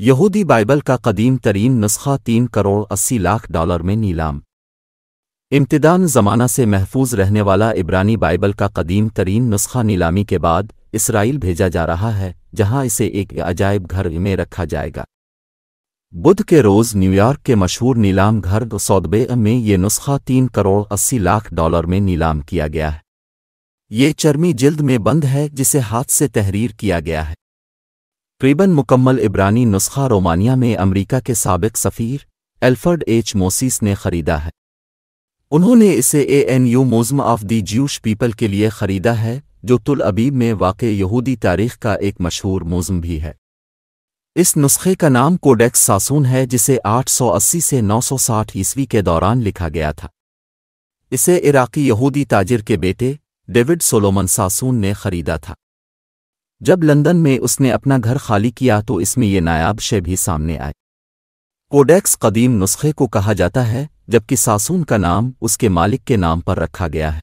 यहूदी बाइबल का कदीम तरीन नुस्खा तीन करोड़ अस्सी लाख डॉलर में नीलाम इम्तदान ज़माना से महफूज रहने वाला इब्रानी बाइबल का कदीम तरीन नुस्खा नीलामी के बाद इसराइल भेजा जा रहा है जहां इसे एक अजायब घर में रखा जाएगा बुध के रोज़ न्यूयॉर्क के मशहूर नीलाम घर सौदबे में ये नुस्खा तीन करोड़ अस्सी लाख डॉलर में नीलाम किया गया है ये चर्मी जिल्द में बंद है जिसे हाथ से तहरीर किया गया है तकरीबन मुकम्मल इब्रानी नुस्खा रोमानिया में अमरीका के सबक सफ़ीर एल्फर्ड एच मोसिस ने खरीदा है उन्होंने इसे A N U museum of the Jewish people के लिए ख़रीदा है जो तुल अबीब में वाक़ यहूदी तारीख़ का एक मशहूर मोज़म भी है इस नुस्खे का नाम कोडेक्स सासून है जिसे 880 से 960 ईस्वी के दौरान लिखा गया था इसे इराक़ी यहूदी ताजिर के बेटे डेविड सोलोमन सासून ने खरीदा था जब लंदन में उसने अपना घर खाली किया तो इसमें ये नायाब शय भी सामने आए कोडेक्स कदीम नुस्खे को कहा जाता है जबकि सासून का नाम उसके मालिक के नाम पर रखा गया है